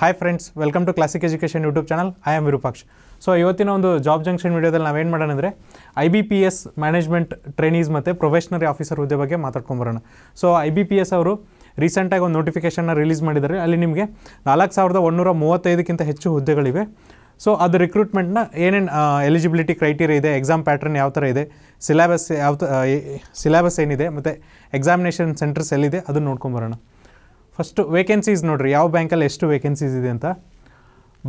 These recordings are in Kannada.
Hi friends welcome to classic education YouTube channel I am Virupaksh so ಇವತ್ತಿನ ಒಂದು ಜಾಬ್ ಜಂಕ್ಷನ್ ವೀಡಿಯೋದಲ್ಲಿ ನಾವೇನು ಮಾಡೋಣ ಅಂದರೆ I B P S management trainees ಮತ್ತು ಪ್ರೊಫೆಷನರಿ ಆಫೀಸರ್ ಹುದ್ದೆ ಬಗ್ಗೆ ಮಾತಾಡ್ಕೊಂಬರೋಣ so I B P S ಅವರು ರೀಸೆಂಟಾಗಿ ಒಂದು ನೋಟಿಫಿಕೇಷನ್ನ ರಿಲೀಸ್ ಮಾಡಿದ್ದಾರೆ ಅಲ್ಲಿ ನಿಮಗೆ ನಾಲ್ಕು ಸಾವಿರದ ಒನ್ನೂರ ಮೂವತ್ತೈದಕ್ಕಿಂತ ಹೆಚ್ಚು ಹುದ್ದೆಗಳಿವೆ ಸೊ ಅದು ರಿಕ್ರೂಟ್ಮೆಂಟ್ನ ಏನೇನು ಎಲಿಜಿಬಿಲಿಟಿ ಕ್ರೈಟೀರಿಯಾ ಇದೆ ಎಕ್ಸಾಮ್ ಪ್ಯಾಟ್ರನ್ ಯಾವ ಥರ ಇದೆ ಸಿಲೆಬಸ್ ಯಾವ ಸಿಲೆಬಸ್ ಏನಿದೆ ಮತ್ತು ಎಕ್ಸಾಮಿನೇಷನ್ ಸೆಂಟರ್ಸ್ ಎಲ್ಲಿದೆ ಅದನ್ನು ನೋಡ್ಕೊಂಬರೋಣ ಫಸ್ಟು ವೇಕೆನ್ಸೀಸ್ ನೋಡಿರಿ ಯಾವ ಬ್ಯಾಂಕಲ್ಲಿ ಎಷ್ಟು ವೇಕೆನ್ಸೀಸ್ ಇದೆ ಅಂತ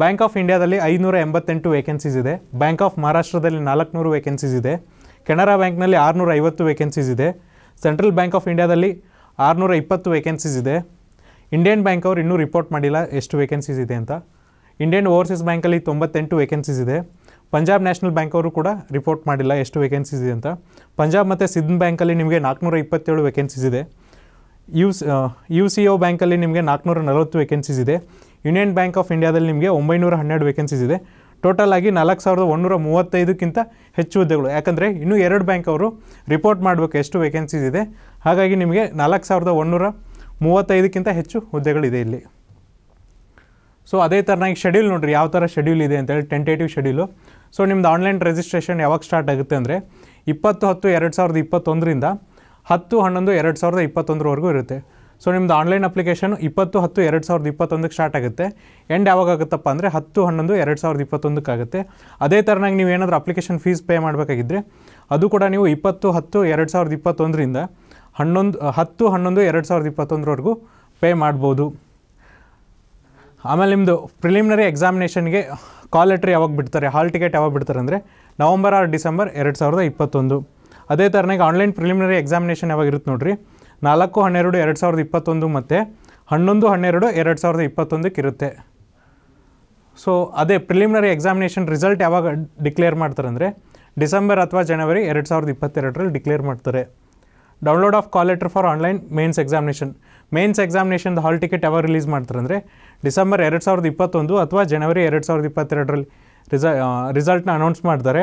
ಬ್ಯಾಂಕ್ ಆಫ್ ಇಂಡಿಯಾದಲ್ಲಿ ಐನೂರ ಎಂಬತ್ತೆಂಟು ವೇಕೆನ್ಸೀಸ್ ಇದೆ ಬ್ಯಾಂಕ್ ಆಫ್ ಮಹಾರಾಷ್ಟ್ರದಲ್ಲಿ ನಾಲ್ಕುನೂರು ವೇಕೆನ್ಸೀಸ್ ಇದೆ ಕೆನರಾ ಬ್ಯಾಂಕ್ನಲ್ಲಿ ಆರುನೂರ ಐವತ್ತು ವೇಕೆನ್ಸೀಸ್ ಇದೆ ಸೆಂಟ್ರಲ್ ಬ್ಯಾಂಕ್ ಆಫ್ ಇಂಡಿಯಾದಲ್ಲಿ ಆರುನೂರ ಇಪ್ಪತ್ತು ವೇಕೆನ್ಸೀಸ್ ಇದೆ ಇಂಡಿಯನ್ ಬ್ಯಾಂಕ್ ಅವರು ಇನ್ನೂ ರಿಪೋರ್ಟ್ ಮಾಡಿಲ್ಲ ಎಷ್ಟು ವೇಕೆನ್ಸೀಸ್ ಇದೆ ಅಂತ ಇಂಡಿಯನ್ ಓವರ್ಸೀಸ್ ಬ್ಯಾಂಕಲ್ಲಿ ತೊಂಬತ್ತೆಂಟು ವೇಕೆನ್ಸೀಸ್ ಇದೆ ಪಂಜಾಬ್ ನ್ಯಾಷನಲ್ ಬ್ಯಾಂಕ್ ಅವರು ಕೂಡ ರಿಪೋರ್ಟ್ ಮಾಡಿಲ್ಲ ಎಷ್ಟು ವೇಕೆನ್ಸೀಸ್ ಇದೆ ಅಂತ ಪಂಜಾಬ್ ಮತ್ತು ಸಿಂಧ್ ಬ್ಯಾಂಕಲ್ಲಿ ನಿಮಗೆ ನಾಲ್ಕುನೂರ ಇಪ್ಪತ್ತೇಳು ವೇಕೆನ್ಸೀಸ್ ಇದೆ ಯು ಯು ಸಿ ಒ ಬ್ಯಾಂಕಲ್ಲಿ ನಿಮಗೆ ನಾಲ್ಕುನೂರ ನಲವತ್ತು ವೇಕೆನ್ಸೀಸ್ ಇದೆ ಯೂನಿಯನ್ ಬ್ಯಾಂಕ್ ಆಫ್ ಇಂಡಿಯಾದಲ್ಲಿ ನಿಮಗೆ ಒಂಬೈನೂರ ಹನ್ನೆರಡು ವೇಕೆನ್ಸೀಸ್ ಇದೆ ಟೋಟಲ್ ಆಗಿ ನಾಲ್ಕು ಸಾವಿರದ ಒಂದೂರ ಮೂವತ್ತೈದಕ್ಕಿಂತ ಹೆಚ್ಚು ಹುದ್ದೆಗಳು ಯಾಕಂದರೆ ಇನ್ನೂ ಎರಡು ಬ್ಯಾಂಕ್ ಅವರು ರಿಪೋರ್ಟ್ ಮಾಡಬೇಕು ಎಷ್ಟು ವೇಕೆನ್ಸೀಸ್ ಇದೆ ಹಾಗಾಗಿ ನಿಮಗೆ ನಾಲ್ಕು ಸಾವಿರದ ಒಂದೂರ ಮೂವತ್ತೈದಕ್ಕಿಂತ ಹೆಚ್ಚು ಹುದ್ದೆಗಳಿದೆ ಇಲ್ಲಿ ಸೊ ಅದೇ ಥರನಾಗಿ ಶೆಡ್ಯೂಲ್ ನೋಡಿರಿ ಯಾವ ಥರ ಶೆಡ್ಯೂಲ್ ಇದೆ ಅಂತೇಳಿ ಟೆಂಟೇಟಿವ್ ಶೆಡ್ಯೂಲು ಸೊ ನಿಮ್ಮದು ಆನ್ಲೈನ್ ರಿಜಿಸ್ಟ್ರೇಷನ್ ಯಾವಾಗ ಸ್ಟಾರ್ಟ್ ಆಗುತ್ತೆ ಅಂದರೆ ಇಪ್ಪತ್ತು ಹತ್ತು ಎರಡು ಸಾವಿರದ ಇಪ್ಪತ್ತೊಂದರಿಂದ ಹತ್ತು ಹನ್ನೊಂದು ಎರಡು ಸಾವಿರದ ಇಪ್ಪತ್ತೊಂದರವರೆಗೂ ಇರುತ್ತೆ ಸೊ ನಿಮ್ಮದು ಆನ್ಲೈನ್ ಅಪ್ಲಿಕೇಶನ್ ಇಪ್ಪತ್ತು ಹತ್ತು ಎರಡು ಸಾವಿರದ ಇಪ್ಪತ್ತೊಂದಕ್ಕೆ ಸ್ಟಾರ್ಟ್ ಆಗುತ್ತೆ ಎಂಡ್ ಯಾವಾಗ ಅಂದರೆ ಹತ್ತು ಹನ್ನೊಂದು ಎರಡು ಸಾವಿರದ ಇಪ್ಪತ್ತೊಂದಕ್ಕಾಗುತ್ತೆ ಅದೇ ಥರನಾಗಿ ನೀವು ಏನಾದರೂ ಅಪ್ಲಿಕೇಶನ್ ಫೀಸ್ ಪೇ ಮಾಡಬೇಕಾಗಿದ್ದರೆ ಅದು ಕೂಡ ನೀವು ಇಪ್ಪತ್ತು ಹತ್ತು ಎರಡು ಸಾವಿರದ ಇಪ್ಪತ್ತೊಂದರಿಂದ ಹನ್ನೊಂದು ಹತ್ತು ಹನ್ನೊಂದು ಎರಡು ಸಾವಿರದ ಇಪ್ಪತ್ತೊಂದರವರೆಗೂ ಪೇ ಮಾಡ್ಬೋದು ಆಮೇಲೆ ನಿಮ್ಮದು ಪ್ರಿಲಿಮಿನರಿ ಎಕ್ಸಾಮಿನೇಷನ್ಗೆ ಕಾಲ್ ಲೆಟ್ರ್ ಯಾವಾಗ ಬಿಡ್ತಾರೆ ಹಾಲ್ ಟಿಕೆಟ್ ಯಾವಾಗ ಬಿಡ್ತಾರೆ ಅಂದರೆ ನವಂಬರ್ ಆರ್ ಡಿಸೆಂಬರ್ ಎರಡು ಸಾವಿರದ ಇಪ್ಪತ್ತೊಂದು ಅದೇ ಥರನಾಗಿ ಆನ್ಲೈನ್ ಪ್ರಿಲಿಮಿನರಿ ಎಕ್ಸಾಮಿನೇಷನ್ ಇರುತ್ತೆ ನೋಡಿರಿ ನಾಲ್ಕು ಹನ್ನೆರಡು ಎರಡು ಸಾವಿರದ ಇಪ್ಪತ್ತೊಂದು ಮತ್ತು ಹನ್ನೊಂದು ಹನ್ನೆರಡು ಎರಡು ಸಾವಿರದ ಇಪ್ಪತ್ತೊಂದಕ್ಕೆ ಇರುತ್ತೆ ಸೊ ಅದೇ ಪ್ರಿಲಿಮಿನರಿ ಎಕ್ಸಾಮಿನೇಷನ್ ರಿಸಲ್ಟ್ ಯಾವಾಗ ಡಿಕ್ಲೇರ್ ಮಾಡ್ತಾರೆ ಅಂದರೆ ಡಿಸೆಂಬರ್ ಅಥವಾ ಜನವರಿ ಎರಡು ಸಾವಿರದ ಇಪ್ಪತ್ತೆರಡರಲ್ಲಿ ಡಿಕ್ಲೇರ್ ಮಾಡ್ತಾರೆ download of call letter for online mains examination mains examination hall ticket ಯಾವಾಗ ರಿಲೀಸ್ ಮಾಡ್ತಾರೆ ಅಂದರೆ ಡಿಸೆಂಬರ್ ಎರಡು ಸಾವಿರದ ಇಪ್ಪತ್ತೊಂದು ಅಥವಾ ಜನವರಿ ಎರಡು ಸಾವಿರದ ಇಪ್ಪತ್ತೆರಡರಲ್ಲಿ ರಿಸ ರಿಸಲ್ಟ್ನ ಅನೌನ್ಸ್ ಮಾಡ್ತಾರೆ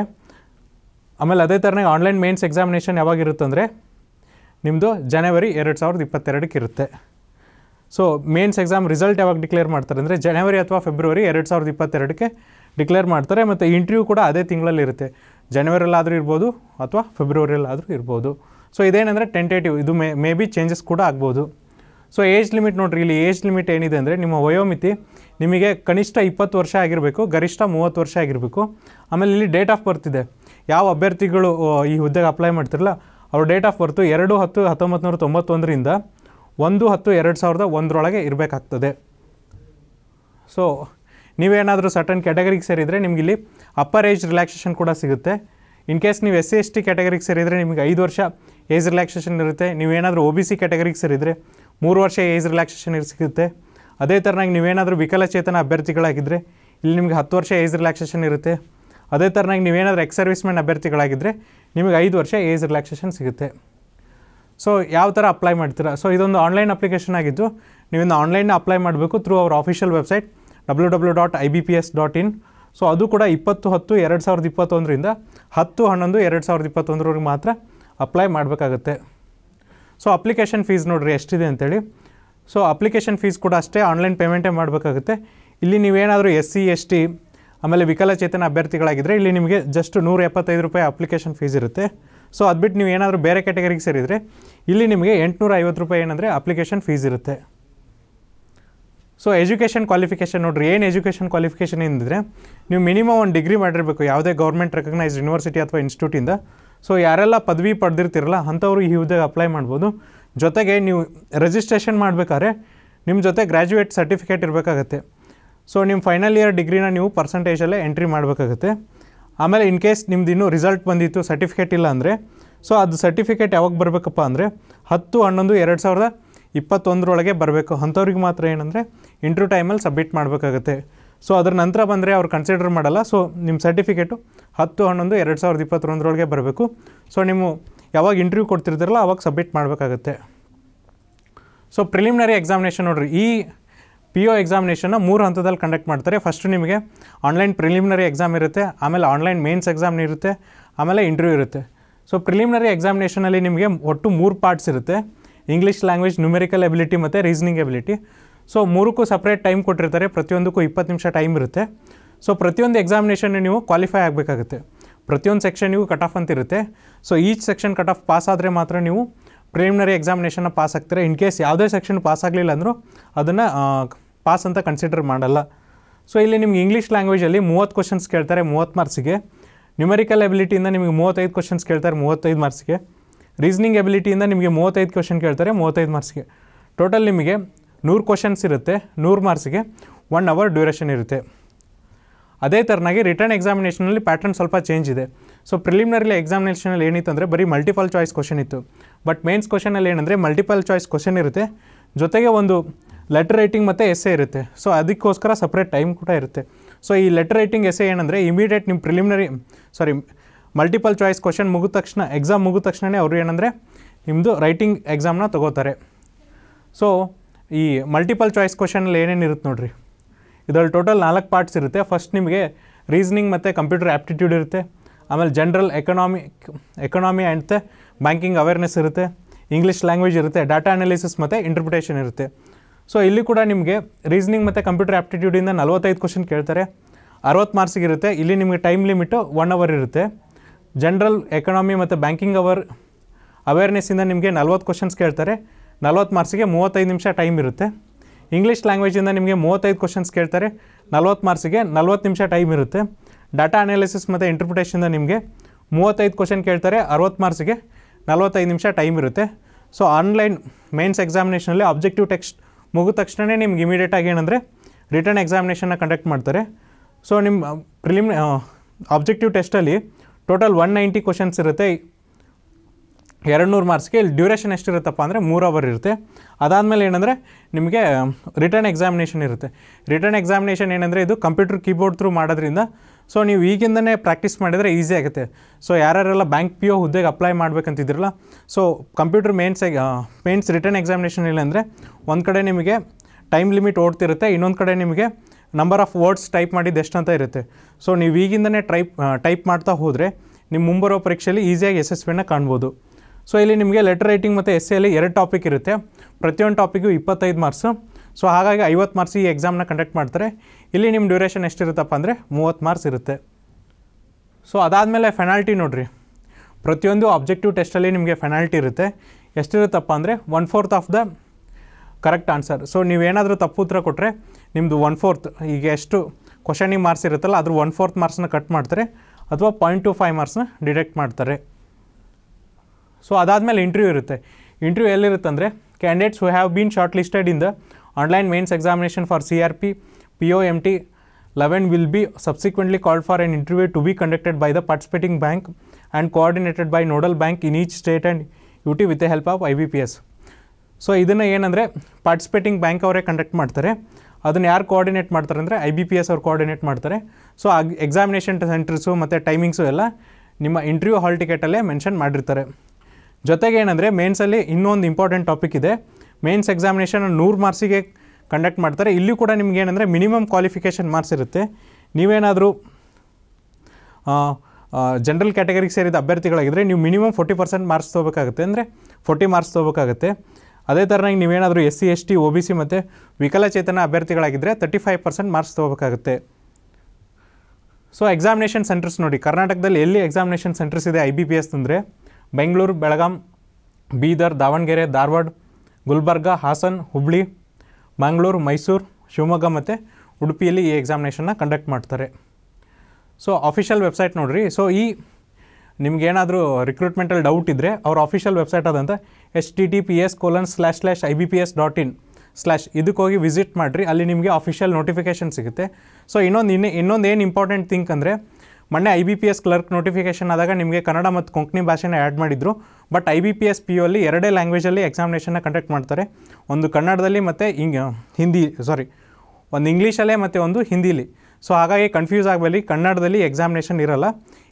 ಆಮೇಲೆ ಅದೇ ಥರನೇ ಆನ್ಲೈನ್ ಮೇನ್ಸ್ ಎಕ್ಸಾಮಿನೇಷನ್ ಅಂದರೆ ನಿಮ್ಮದು ಜನವರಿ ಎರಡು ಸಾವಿರದ ಇಪ್ಪತ್ತೆರಡಕ್ಕೆ ಇರುತ್ತೆ ಸೊ ಮೇನ್ಸ್ ಎಕ್ಸಾಮ್ ರಿಸಲ್ಟ್ ಯಾವಾಗ ಡಿಕ್ಲೇರ್ ಮಾಡ್ತಾರೆ ಅಂದರೆ ಜನವರಿ ಅಥವಾ ಫೆಬ್ರವರಿ ಎರಡು ಸಾವಿರದ ಇಪ್ಪತ್ತೆರಡಕ್ಕೆ ಡಿಕ್ಲೇರ್ ಮಾಡ್ತಾರೆ ಮತ್ತು ಇಂಟರ್ವ್ಯೂ ಕೂಡ ಅದೇ ತಿಂಗಳಲ್ಲಿ ಇರುತ್ತೆ ಜನವರಿಯಲ್ಲಾದರೂ ಇರ್ಬೋದು ಅಥವಾ ಫೆಬ್ರವರಿಯಲ್ಲಾದರೂ ಇರ್ಬೋದು ಸೊ ಇದೇನೆಂದರೆ ಟೆಂಟೇಟಿವ್ ಇದು ಮೇ ಮೇ ಬಿ ಚೇಂಜಸ್ ಕೂಡ ಆಗ್ಬೋದು ಸೊ ಏಜ್ ಲಿಮಿಟ್ ನೋಡಿರಿ ಇಲ್ಲಿ ಏಜ್ ಲಿಮಿಟ್ ಏನಿದೆ ಅಂದರೆ ನಿಮ್ಮ ವಯೋಮಿತಿ ನಿಮಗೆ ಕನಿಷ್ಠ ಇಪ್ಪತ್ತು ವರ್ಷ ಆಗಿರಬೇಕು ಗರಿಷ್ಠ ಮೂವತ್ತು ವರ್ಷ ಆಗಿರಬೇಕು ಆಮೇಲೆ ಇಲ್ಲಿ ಡೇಟ್ ಆಫ್ ಬರ್ತಿದೆ ಯಾವ ಅಭ್ಯರ್ಥಿಗಳು ಈ ಹುದ್ದೆಗೆ ಅಪ್ಲೈ ಮಾಡ್ತಿರಲ್ಲ ಅವ್ರ ಡೇಟ್ ಆಫ್ ಬರ್ತು ಎರಡು ಹತ್ತು ಹತ್ತೊಂಬತ್ತು ನೂರ ತೊಂಬತ್ತೊಂದರಿಂದ ಒಂದು ಹತ್ತು ಎರಡು ಸಾವಿರದ ಒಂದರೊಳಗೆ ಇರಬೇಕಾಗ್ತದೆ ಸೊ ನೀವೇನಾದರೂ ಸರ್ಟನ್ ಕ್ಯಾಟಗರಿಗೆ ಸೇರಿದರೆ ನಿಮ್ಗೆ ಇಲ್ಲಿ ಅಪ್ಪರ್ ಏಜ್ ರಿಲ್ಯಾಕ್ಸೇಷನ್ ಕೂಡ ಸಿಗುತ್ತೆ ಇನ್ ಕೇಸ್ ನೀವು ಎಸ್ ಸಿ ಎಸ್ ಟಿ ಕ್ಯಾಟಗರಿಗೆ ಸೇರಿದರೆ ನಿಮಗೆ ಐದು ವರ್ಷ ಏಜ್ ರಿಲ್ಯಾಕ್ಸೇಷನ್ ಇರುತ್ತೆ ನೀವೇನಾದರೂ ಒ ಬಿ ಸಿ ಕ್ಯಾಟಗರಿಗೆ ಸೇರಿದರೆ ಮೂರು ವರ್ಷ ಏಜ್ ರಿಲ್ಯಾಕ್ಸೇಷನ್ ಸಿಗುತ್ತೆ ಅದೇ ಥರನಾಗಿ ನೀವೇನಾದರೂ ವಿಕಲಚೇತನ ಅಭ್ಯರ್ಥಿಗಳಾಗಿದ್ದರೆ ಇಲ್ಲಿ ನಿಮಗೆ ಹತ್ತು ವರ್ಷ ಏಜ್ ರಿಲ್ಯಾಕ್ಸೇಷನ್ ಇರುತ್ತೆ ಅದೇ ಥರನಾಗಿ ನೀವೇನಾದರೂ ಎಕ್ಸ್ ಸರ್ವಿಸ್ ಮ್ಯಾನ್ ಅಭ್ಯರ್ಥಿಗಳಾಗಿದ್ದರೆ ನಿಮಗೆ ಐದು ವರ್ಷ ಏಜ್ ರಿಲ್ಯಾಕ್ಸೇಷನ್ ಸಿಗುತ್ತೆ ಸೊ ಯಾವ ಥರ ಅಪ್ಲೈ ಮಾಡ್ತೀರಾ ಸೊ ಇದೊಂದು ಆನ್ಲೈನ್ ಅಪ್ಲಿಕೇಶನ್ ಆಗಿದ್ದು ನೀವಿಂದು ಆನ್ಲೈನ್ ಅಪ್ಲೈ ಮಾಡಬೇಕು ತ್ರೂ ಅವರ official website W W dot I B P S dot in so ಅದು ಕೂಡ ಇಪ್ಪತ್ತು ಹತ್ತು ಎರಡು ಸಾವಿರದ ಇಪ್ಪತ್ತೊಂದರಿಂದ ಹತ್ತು ಹನ್ನೊಂದು ಎರಡು ಸಾವಿರದ ಇಪ್ಪತ್ತೊಂದರವರೆಗೆ ಮಾತ್ರ ಅಪ್ಲೈ ಮಾಡಬೇಕಾಗತ್ತೆ ಸೊ ಅಪ್ಲಿಕೇಶನ್ ಫೀಸ್ ನೋಡಿರಿ ಎಷ್ಟಿದೆ ಅಂತೇಳಿ ಸೊ ಅಪ್ಲಿಕೇಶನ್ ಫೀಸ್ ಕೂಡ ಅಷ್ಟೇ ಆನ್ಲೈನ್ ಪೇಮೆಂಟೇ ಮಾಡಬೇಕಾಗುತ್ತೆ ಇಲ್ಲಿ ನೀವೇನಾದರೂ ಎಸ್ ಸಿ ಎಸ್ ಟಿ ಆಮೇಲೆ ವಿಕಲಚೇತನ ಅಭ್ಯರ್ಥಿಗಳಾಗಿದ್ದರೆ ಇಲ್ಲಿ ನಿಮಗೆ ಜಸ್ಟ್ ನೂರ ಎಪ್ಪತ್ತೈದು ರೂಪಾಯಿ ಅಪ್ಲಿಕೇಶನ್ ಫೀಸ್ ಇರುತ್ತೆ ಸೊ ಅದು ಬಿಟ್ಟು ನೀವು ಏನಾದರೂ ಬೇರೆ ಕ್ಯಾಟಗರಿಗೆ ಸೇರಿದರೆ ಇಲ್ಲಿ ನಿಮಗೆ ಎಂಟುನೂರ ಐವತ್ತು ರೂಪಾಯಿ ಏನಂದರೆ ಅಪ್ಲಿಕೇಶನ್ ಫೀಸ್ ಇರುತ್ತೆ ಸೊ ಎಜುಕೇಷನ್ ಕ್ವಾಲಿಫಿಕೇಷನ್ ನೋಡಿರಿ ಏನು ಎಜುಕೇಷನ್ ಕ್ವಾಲಿಫಿಕೇಷನ್ ಏನಿದ್ರೆ ನೀವು ಮಿನಿಮಮ್ ಒಂದು ಡಿಗ್ರಿ ಮಾಡಿರಬೇಕು ಯಾವುದೇ ಗೌರ್ಮೆಂಟ್ ರೆಕಗ್ನೈಸ್ ಯೂನಿವರ್ಸಿಟಿ ಅಥವಾ ಇನ್ಸ್ಟಿಟ್ಯೂಟಿಂದ ಸೊ ಯಾರೆಲ್ಲ ಪದವಿ ಪಡೆದಿರ್ತಿರಲ್ಲ ಅಂಥವ್ರು ಈ ಹುದ್ದೆಗೆ ಅಪ್ಲೈ ಮಾಡ್ಬೋದು ಜೊತೆಗೆ ನೀವು ರಿಜಿಸ್ಟ್ರೇಷನ್ ಮಾಡಬೇಕಾದ್ರೆ ನಿಮ್ಮ ಜೊತೆ ಗ್ರ್ಯಾಜುಯೇಟ್ ಸರ್ಟಿಫಿಕೇಟ್ ಇರಬೇಕಾಗತ್ತೆ ಸೊ ನಿಮ್ಮ ಫೈನಲ್ ಇಯರ್ ಡಿಗ್ರಿನ ನೀವು ಪರ್ಸೆಂಟೇಜಲ್ಲೇ ಎಂಟ್ರಿ ಮಾಡಬೇಕಾಗುತ್ತೆ ಆಮೇಲೆ ಇನ್ ಕೇಸ್ ನಿಮ್ದು ಇನ್ನೂ ರಿಸಲ್ಟ್ ಬಂದಿತ್ತು ಸರ್ಟಿಫಿಕೇಟ್ ಇಲ್ಲ ಅಂದರೆ ಸೊ ಅದು ಸರ್ಟಿಫಿಕೇಟ್ ಯಾವಾಗ ಬರಬೇಕಪ್ಪ ಅಂದರೆ ಹತ್ತು ಹನ್ನೊಂದು ಎರಡು ಸಾವಿರದ ಇಪ್ಪತ್ತೊಂದರೊಳಗೆ ಬರಬೇಕು ಅಂಥವ್ರಿಗೆ ಮಾತ್ರ ಏನಂದರೆ ಇಂಟ್ರ್ಯೂ ಟೈಮಲ್ಲಿ ಸಬ್ಮಿಟ್ ಮಾಡಬೇಕಾಗುತ್ತೆ ಸೊ ಅದರ ನಂತರ ಬಂದರೆ ಅವ್ರು ಕನ್ಸಿಡರ್ ಮಾಡಲ್ಲ ಸೊ ನಿಮ್ಮ ಸರ್ಟಿಫಿಕೇಟು ಹತ್ತು ಹನ್ನೊಂದು ಎರಡು ಸಾವಿರದ ಇಪ್ಪತ್ತೊಂದರೊಳಗೆ ಬರಬೇಕು ಸೊ ನೀವು ಯಾವಾಗ ಇಂಟ್ರ್ಯೂ ಕೊಡ್ತಿರ್ತೀರಲ್ಲ ಅವಾಗ ಸಬ್ಮಿಟ್ ಮಾಡಬೇಕಾಗತ್ತೆ ಸೊ ಪ್ರಿಲಿಮಿನರಿ ಎಕ್ಸಾಮಿನೇಷನ್ ನೋಡಿರಿ ಈ ಪಿ ಒ ಎಕ್ಸಾಮಿನೇಷನ್ನ ಮೂರು ಹಂತದಲ್ಲಿ ಕಂಡಕ್ಟ್ ಮಾಡ್ತಾರೆ ಫಸ್ಟು ನಿಮಗೆ ಆನ್ಲೈನ್ ಪ್ರಿಲಿಮಿನರಿ ಎಕ್ಸಾಮ್ ಇರುತ್ತೆ ಆಮೇಲೆ ಆನ್ಲೈನ್ ಮೇನ್ಸ್ ಎಕ್ಸಾಮ್ ಇರುತ್ತೆ ಆಮೇಲೆ ಇಂಟರ್ವ್ಯೂ ಇರುತ್ತೆ ಸೊ ಪ್ರಿಲಿಮಿನರಿ ಎಕ್ಸಾಮಿನೇಷನಲ್ಲಿ ನಿಮಗೆ ಒಟ್ಟು ಮೂರು ಪಾರ್ಟ್ಸ್ ಇರುತ್ತೆ ಇಂಗ್ಲೀಷ್ ಲ್ಯಾಂಗ್ವೇಜ್ ನ್ಯೂಮೆರಿಕಲ್ ಎಬಿಲಿಟಿ ಮತ್ತು ರೀಸನಿಂಗ್ ಎಬಿಲಿಟಿ ಸೊ ಮೂರಕ್ಕೂ ಸಪ್ರೇಟ್ ಟೈಮ್ ಕೊಟ್ಟಿರ್ತಾರೆ ಪ್ರತಿಯೊಂದಕ್ಕೂ ಇಪ್ಪತ್ತು ನಿಮಿಷ ಟೈಮ್ ಇರುತ್ತೆ ಸೊ ಪ್ರತಿಯೊಂದು ಎಕ್ಸಾಮಿನೇಷನ್ ನೀವು ಕ್ವಾಲಿಫೈ ಆಗಬೇಕಾಗುತ್ತೆ ಪ್ರತಿಯೊಂದು ಸೆಕ್ಷನ್ಗೂ ಕಟ್ ಆಫ್ ಅಂತ ಇರುತ್ತೆ so each section cut off pass ಆದರೆ ಮಾತ್ರ ನೀವು ಪ್ರಿಲಿಮಿನರಿ ಎಕ್ಸಾಮಿನೇಷನ್ನ ಪಾಸ್ ಆಗ್ತಾರೆ ಇನ್ ಕೇಸ್ ಯಾವುದೇ ಸೆಕ್ಷನ್ ಪಾಸ್ ಆಗಲಿಲ್ಲ ಅಂದರೂ ಅದನ್ನು ಪಾಸ್ ಅಂತ ಕನ್ಸಿಡರ್ ಮಾಡಲ್ಲ ಸೊ ಇಲ್ಲಿ ನಿಮ್ಗೆ ಇಂಗ್ಲೀಷ್ ಲ್ಯಾಂಗ್ವೇಜಲ್ಲಿ ಮೂವತ್ತು ಕ್ವಶನ್ಸ್ ಕೇಳ್ತಾರೆ ಮೂವತ್ತು ಮಾರ್ಕ್ಸಿಗೆ ನ್ಯೂಮರಿಕಲ್ ಎಬಿಲಿಟಿಯಿಂದ ನಿಮಗೆ ಮೂವತ್ತೈದು ಕ್ವಶನ್ಸ್ ಕೇಳ್ತಾರೆ ಮೂವತ್ತೈದು ಮಾರ್ಕ್ಸ್ಗೆ ರೀಸ್ನಿಂಗ್ ಎಬಿಲಿಟಿಯಿಂದ ನಿಮಗೆ ಮೂವತ್ತೈದು ಕ್ವಶನ್ ಕೇಳ್ತಾರೆ ಮೂವತ್ತೈದು ಮಾರ್ಕ್ಸ್ಗೆ ಟೋಟಲ್ ನಿಮಗೆ ನೂರು ಕ್ವಶನ್ಸ್ ಇರುತ್ತೆ ನೂರು ಮಾರ್ಕ್ಸ್ಗೆ ಒನ್ ಅವರ್ ಡ್ಯೂರೇಷನ್ ಇರುತ್ತೆ ಅದೇ ಥರನಾಗಿ ರಿಟರ್ನ್ ಎಕ್ಸಾಮಿನೇಷನಲ್ಲಿ ಪ್ಯಾಟರ್ನ್ ಸ್ವಲ್ಪ ಚೇಂಜ್ ಇದೆ ಸೊ ಪ್ರಿಲಿಮಿನರಿಲಿ ಎಕ್ಸಾಮಿನೇಷನಲ್ಲಿ ಏನಿತ್ತು ಅಂದರೆ ಬರೀ ಮಲ್ಟಿಪಲ್ ಚಾಯ್ಸ್ ಕ್ವಶನ್ ಇತ್ತು ಬಟ್ ಮೇನ್ಸ್ ಕ್ವಶನಲ್ಲಿ ಏನಂದರೆ ಮಲ್ಟಿಪಲ್ ಚಾಯ್ಸ್ ಕ್ವಶನ್ ಇರುತ್ತೆ ಜೊತೆಗೆ ಒಂದು ಲೆಟರ್ ರೈಟಿಂಗ್ ಮತ್ತು ಎಸ್ಸೆ ಇರುತ್ತೆ ಸೊ ಅದಕ್ಕೋಸ್ಕರ ಸಪ್ರೇಟ್ ಟೈಮ್ ಕೂಡ ಇರುತ್ತೆ ಸೊ ಈ ಲೆಟರ್ ರೈಟಿಂಗ್ ಎಸ್ಸೆ ಏನಂದರೆ ಇಮಿಡಿಯೇಟ್ ನಿಮ್ಮ preliminary sorry multiple choice question ಮುಗಿದ ತಕ್ಷಣ ಎಕ್ಸಾಮ್ ಮುಗಿದ ತಕ್ಷಣವೇ ಅವರು ಏನಂದರೆ ನಿಮ್ಮದು ರೈಟಿಂಗ್ ಎಕ್ಸಾಮ್ನ ತೊಗೋತಾರೆ ಸೊ ಈ ಮಲ್ಟಿಪಲ್ ಚಾಯ್ಸ್ ಕ್ವಶನಲ್ಲಿ ಇರುತ್ತೆ ನೋಡಿರಿ ಇದರಲ್ಲಿ ಟೋಟಲ್ ನಾಲ್ಕು ಪಾರ್ಟ್ಸ್ ಇರುತ್ತೆ ಫಸ್ಟ್ ನಿಮಗೆ ರೀಸ್ನಿಂಗ್ ಮತ್ತು ಕಂಪ್ಯೂಟರ್ ಆ್ಯಪ್ಟಿಟ್ಯೂಡ್ ಇರುತ್ತೆ ಆಮೇಲೆ general economy economy and banking awareness ಇರುತ್ತೆ ಇಂಗ್ಲೀಷ್ ಲ್ಯಾಂಗ್ವೇಜ್ ಇರುತ್ತೆ ಡಾಟಾ ಅನಾಲಿಸಿಸ್ ಮತ್ತು ಇಂಟರ್ಪ್ರಿಟೇಷನ್ ಇರುತ್ತೆ ಸೊ ಇಲ್ಲಿ ಕೂಡ ನಿಮಗೆ ರೀಸನಿಂಗ್ ಮತ್ತು ಕಂಪ್ಯೂಟರ್ ಆ್ಯಪ್ಟಿಟ್ಯೂಡಿಂದ ನಲವತ್ತೈದು ಕ್ವಶನ್ ಕೇಳ್ತಾರೆ ಅರವತ್ತು ಮಾರ್ಕ್ಸಿಗೆ ಇರುತ್ತೆ ಇಲ್ಲಿ ನಿಮಗೆ ಟೈಮ್ ಲಿಮಿಟು ಒನ್ ಅವರ್ ಇರುತ್ತೆ ಜನರಲ್ ಎಕನಾಮಿ ಮತ್ತು ಬ್ಯಾಂಕಿಂಗ್ ಅವರ್ ಅವೇರ್ನೆಸ್ಸಿಂದ ನಿಮಗೆ ನಲ್ವತ್ತು ಕ್ವಶನ್ಸ್ ಕೇಳ್ತಾರೆ ನಲ್ವತ್ತು ಮಾರ್ಕ್ಸಿಗೆ ಮೂವತ್ತೈದು ನಿಮಿಷ ಟೈಮ್ ಇರುತ್ತೆ ಇಂಗ್ಲೀಷ್ ಲ್ಯಾಂಗ್ವೇಜಿಂದ ನಿಮಗೆ ಮೂವತ್ತೈದು ಕ್ವಶನ್ಸ್ ಕೇಳ್ತಾರೆ ನಲ್ವತ್ತು ಮಾರ್ಕ್ಸಿಗೆ ನಲ್ವತ್ತು ನಿಮಿಷ ಟೈಮ್ ಇರುತ್ತೆ ಡಾಟಾ ಅನಾಲಿಸಿಸ್ ಮತ್ತು ಇಂಟರ್ಪ್ರಿಟೇಷನ್ದ ನಿಮಗೆ ಮೂವತ್ತೈದು ಕ್ವಶನ್ ಕೇಳ್ತಾರೆ ಅರವತ್ತು ಮಾರ್ಕ್ಸಿಗೆ ನಲವತ್ತೈದು ನಿಮಿಷ ಟೈಮ್ ಇರುತ್ತೆ ಸೊ ಆನ್ಲೈನ್ ಮೇನ್ಸ್ ಎಕ್ಸಾಮಿನೇಷನಲ್ಲಿ ಆಬ್ಜೆಕ್ಟಿವ್ ಟೆಕ್ಸ್ಟ್ ಮುಗಿದ ತಕ್ಷಣ ನಿಮ್ಗೆ ಇಮಿಡಿಯೇಟಾಗಿ ಏನಂದರೆ ರಿಟರ್ನ್ ಎಕ್ಸಾಮಿನೇಷನ್ನ ಕಂಡಕ್ಟ್ ಮಾಡ್ತಾರೆ ಸೊ ನಿಮ್ಮ ಪ್ರಿಲಿಮ್ ಆಬ್ಜೆಕ್ಟಿವ್ ಟೆಸ್ಟಲ್ಲಿ ಟೋಟಲ್ ಒನ್ ನೈಂಟಿ ಕ್ವಶನ್ಸ್ ಇರುತ್ತೆ ಎರಡು ನೂರು ಮಾರ್ಕ್ಸ್ಗೆ ಇಲ್ಲಿ ಡ್ಯೂರೇಷನ್ ಎಷ್ಟಿರುತ್ತಪ್ಪ ಅಂದರೆ ಮೂರು ಅವರ್ ಇರುತ್ತೆ ಅದಾದಮೇಲೆ ಏನಂದರೆ ನಿಮಗೆ ರಿಟರ್ನ್ ಎಕ್ಸಾಮಿನೇಷನ್ ಇರುತ್ತೆ ರಿಟರ್ನ್ ಎಕ್ಸಾಮಿನೇಷನ್ ಏನಂದರೆ ಇದು ಕಂಪ್ಯೂಟರ್ ಕೀಬೋರ್ಡ್ ಥ್ರೂ ಮಾಡೋದ್ರಿಂದ ಸೊ ನೀವು ಈಗಿಂದನೇ ಪ್ರಾಕ್ಟೀಸ್ ಮಾಡಿದರೆ ಈಸಿ ಆಗುತ್ತೆ ಸೊ ಯಾರ್ಯಾರೆಲ್ಲ ಬ್ಯಾಂಕ್ ಪಿ ಒ ಹುದ್ದೆಗೆ ಅಪ್ಲೈ ಮಾಡಬೇಕಂತಿದ್ದಿರಲ್ಲ so computer mains mains written examination ಅಂದರೆ ಒಂದು ಕಡೆ ನಿಮಗೆ ಟೈಮ್ ಲಿಮಿಟ್ ಓಡ್ತಿರುತ್ತೆ ಇನ್ನೊಂದು ಕಡೆ ನಿಮಗೆ ನಂಬರ್ ಆಫ್ ವರ್ಡ್ಸ್ ಟೈಪ್ ಮಾಡಿದ್ದು ಎಷ್ಟು ಅಂತ ಇರುತ್ತೆ ಸೊ ನೀವು ಈಗಿಂದನೇ ಟೈಪ್ ಟೈಪ್ ಮಾಡ್ತಾ ಹೋದರೆ ನಿಮ್ಮ ಮುಂಬರೋ ಪರೀಕ್ಷೆಯಲ್ಲಿ ಈಸಿಯಾಗಿ ಯಶಸ್ವಿಯನ್ನು ಕಾಣ್ಬೋದು ಸೊ ಇಲ್ಲಿ ನಿಮಗೆ ಲೆಟರ್ ರೈಟಿಂಗ್ ಮತ್ತು ಎಸ್ ಎಲ್ಲಿ ಎರಡು ಟಾಪಿಕ್ ಇರುತ್ತೆ ಪ್ರತಿಯೊಂದು ಟಾಪಿಗೂ ಇಪ್ಪತ್ತೈದು ಮಾರ್ಕ್ಸು ಸೊ ಹಾಗಾಗಿ ಐವತ್ತು ಮಾರ್ಕ್ಸ್ ಈ ಎಕ್ಸಾಮ್ನ ಕಂಡಕ್ಟ್ ಮಾಡ್ತಾರೆ ಇಲ್ಲಿ ನಿಮ್ಮ ಡ್ಯೂರೇಷನ್ ಎಷ್ಟಿರುತ್ತಪ್ಪ ಅಂದರೆ ಮೂವತ್ತು ಮಾರ್ಕ್ಸ್ ಇರುತ್ತೆ ಸೊ ಅದಾದಮೇಲೆ ಫೆನಾಲ್ಟಿ ನೋಡಿರಿ ಪ್ರತಿಯೊಂದು ಆಬ್ಜೆಕ್ಟಿವ್ ಟೆಸ್ಟಲ್ಲಿ ನಿಮಗೆ ಫೆನಾಲ್ಟಿ ಇರುತ್ತೆ ಎಷ್ಟಿರುತ್ತಪ್ಪ ಅಂದರೆ one fourth of the correct answer so ನೀವೇನಾದರೂ ತಪ್ಪು ಉತ್ತರ ಕೊಟ್ಟರೆ ನಿಮ್ಮದು ಒನ್ ಫೋರ್ತ್ ಈಗ ಎಷ್ಟು ಕ್ವಶನಿಗೆ ಮಾರ್ಕ್ಸ್ ಇರುತ್ತಲ್ಲ ಅದ್ರ ಒನ್ ಫೋರ್ತ್ ಮಾರ್ಕ್ಸ್ನ ಕಟ್ ಮಾಡ್ತಾರೆ ಅಥವಾ ಪಾಯಿಂಟ್ ಟು ಫೈವ್ ಮಾರ್ಕ್ಸ್ನ ಡಿಡೆಕ್ಟ್ ಮಾಡ್ತಾರೆ ಸೊ ಅದಾದಮೇಲೆ ಇಂಟರ್ವ್ಯೂ ಇರುತ್ತೆ ಇಂಟರ್ವ್ಯೂ ಎಲ್ಲಿರುತ್ತಂದರೆ candidates who have been shortlisted in the Online mains examination for CRP, POMT 11 will be subsequently called for an interview to be conducted by the participating bank and coordinated by nodal bank in each state and UT with the help of IBPS. So, ಇದನ್ನು ಏನಂದರೆ ಪಾರ್ಟಿಸಿಪೇಟಿಂಗ್ ಬ್ಯಾಂಕ್ ಅವರೇ ಕಂಡಕ್ಟ್ ಮಾಡ್ತಾರೆ ಅದನ್ನು ಯಾರು ಕೋಆರ್ಡಿನೇಟ್ ಮಾಡ್ತಾರೆ ಅಂದರೆ ಐ ಬಿ ಪಿ ಎಸ್ ಅವ್ರು ಕೋಆರ್ಡಿನೇಟ್ ಮಾಡ್ತಾರೆ ಸೊ timings ಎಕ್ಸಾಮಿನೇಷನ್ ಸೆಂಟರ್ಸು ಮತ್ತು ಟೈಮಿಂಗ್ಸು ಎಲ್ಲ ನಿಮ್ಮ ಇಂಟರ್ವ್ಯೂ ಹಾಲ್ ಟಿಕೆಟಲ್ಲೇ ಮೆನ್ಷನ್ ಮಾಡಿರ್ತಾರೆ ಜೊತೆಗೆ ಏನಂದರೆ ಮೇನ್ಸಲ್ಲಿ topic. ಇಂಪಾರ್ಟೆಂಟ್ ಮೇನ್ಸ್ ಎಕ್ಸಾಮಿನೇಷನ್ ನೂರು ಮಾರ್ಕ್ಸಿಗೆ ಕಂಡಕ್ಟ್ ಮಾಡ್ತಾರೆ ಇಲ್ಲಿ ಕೂಡ ನಿಮ್ಗೆ ಏನಂದರೆ ಮಿನಿಮಮ್ ಕ್ವಾಲಿಫಿಕೇಷನ್ ಮಾರ್ಕ್ಸ್ ಇರುತ್ತೆ ನೀವೇನಾದರೂ ಜನರಲ್ ಕ್ಯಾಟಗರಿಗೆ ಸೇರಿದ ಅಭ್ಯರ್ಥಿಗಳಾಗಿದ್ದರೆ ನೀವು ಮಿನಿಮಮ್ ಫೋರ್ಟಿ ಪರ್ಸೆಂಟ್ ಮಾರ್ಕ್ಸ್ ತೊಗೋಬೇಕಾಗುತ್ತೆ ಅಂದರೆ ಫೋರ್ಟಿ ಮಾರ್ಕ್ಸ್ ತೊಗೋಬೇಕಾಗುತ್ತೆ ಅದೇ ಥರನಾಗಿ ನೀವೇನಾದರೂ S C S T O B C ಮತ್ತು ವಿಕಲಚೇತನ ಅಭ್ಯರ್ಥಿಗಳಾಗಿದ್ದರೆ ತರ್ಟಿ ಫೈವ್ ಪರ್ಸೆಂಟ್ ಮಾರ್ಕ್ಸ್ ತೊಗೋಬೇಕಾಗುತ್ತೆ ಸೊ ಎಕ್ಸಾಮಿನೇಷನ್ ಸೆಂಟರ್ಸ್ ನೋಡಿ ಕರ್ನಾಟಕದಲ್ಲಿ ಎಲ್ಲಿ ಎಕ್ಸಾಮಿನೇಷನ್ ಸೆಂಟರ್ಸ್ ಇದೆ ಐ ಬಿ ಪಿ ಎಸ್ ಅಂದರೆ ಬೆಂಗಳೂರು ಬೆಳಗಾಂ ಬೀದರ್ ದಾವಣಗೆರೆ ಧಾರವಾಡ ಗುಲ್ಬರ್ಗ ಹಾಸನ್ ಹುಬ್ಳಿ ಮಂಗಳೂರು ಮೈಸೂರು ಶಿವಮೊಗ್ಗ ಮತ್ತು ಉಡುಪಿಯಲ್ಲಿ ಈ ಎಕ್ಸಾಮಿನೇಷನ್ನ ಕಂಡಕ್ಟ್ ಮಾಡ್ತಾರೆ ಸೊ ಅಫಿಷಿಯಲ್ ವೆಬ್ಸೈಟ್ ನೋಡಿರಿ ಸೊ ಈ ನಿಮಗೇನಾದರೂ ರಿಕ್ರೂಟ್ಮೆಂಟಲ್ಲಿ ಡೌಟ್ ಇದ್ದರೆ ಅವ್ರ ಅಫಿಷಿಯಲ್ ವೆಬ್ಸೈಟ್ ಆದಂಥ H T T P S colon slash slash I B P S dot in slash ಇದಕ್ಕೋಗಿ ಹೋಗಿ ವಿಸಿಟ್ ಮಾಡಿರಿ ಅಲ್ಲಿ ನಿಮಗೆ ಆಫಿಷಿಯಲ್ ನೋಟಿಫಿಕೇಷನ್ ಸಿಗುತ್ತೆ ಸೊ ಇನ್ನೊಂದು ಇನ್ನೇ ಇನ್ನೊಂದು ಏನು ಇಂಪಾರ್ಟೆಂಟ್ ಥಿಂಕ್ ಅಂದರೆ ಮೊನ್ನೆ I B P S clerk notification ಆದಾಗ ನಿಮಗೆ ಕನ್ನಡ ಮತ್ತು ಕೊಂಕಣಿ ಭಾಷೆನ ಆ್ಯಡ್ ಮಾಡಿದ್ರು but I B P S P U ಅಲ್ಲಿ ಎರಡೇ ಲ್ಯಾಂಗ್ವೇಜಲ್ಲಿ ಎಕ್ಸಾಮಿನೇಷನ್ನ ಕಂಡಕ್ಟ್ ಮಾಡ್ತಾರೆ ಒಂದು ಕನ್ನಡದಲ್ಲಿ ಮತ್ತು ಇಂಗ್ ಹಿಂದಿ ಸಾರಿ ಒಂದು ಇಂಗ್ಲೀಷಲ್ಲೇ ಮತ್ತು ಒಂದು ಹಿಂದೀಲಿ ಸೊ ಹಾಗಾಗಿ ಕನ್ಫ್ಯೂಸ್ ಆಗಬೇಡಿ ಕನ್ನಡದಲ್ಲಿ ಎಕ್ಸಾಮಿನೇಷನ್ ಇರಲ್ಲ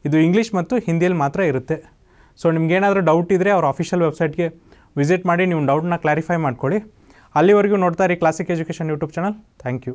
ಇದು ಇಂಗ್ಲೀಷ್ ಮತ್ತು ಹಿಂದಿಯಲ್ಲಿ ಮಾತ್ರ ಇರುತ್ತೆ ಸೊ ನಿಮ್ಗೇನಾದರೂ ಡೌಟ್ ಇದ್ದರೆ ಅವ್ರ ಅಫಿಷಿಯಲ್ ವೆಬ್ಸೈಟ್ಗೆ ವಿಸಿಟ್ ಮಾಡಿ ನೀವು ಡೌಟ್ನ ಕ್ಲಾರಿಫೈ ಮಾಡ್ಕೊಳ್ಳಿ ಅಲ್ಲಿವರೆಗೂ ನೋಡ್ತಾ ಇರಿ classic education YouTube channel thank you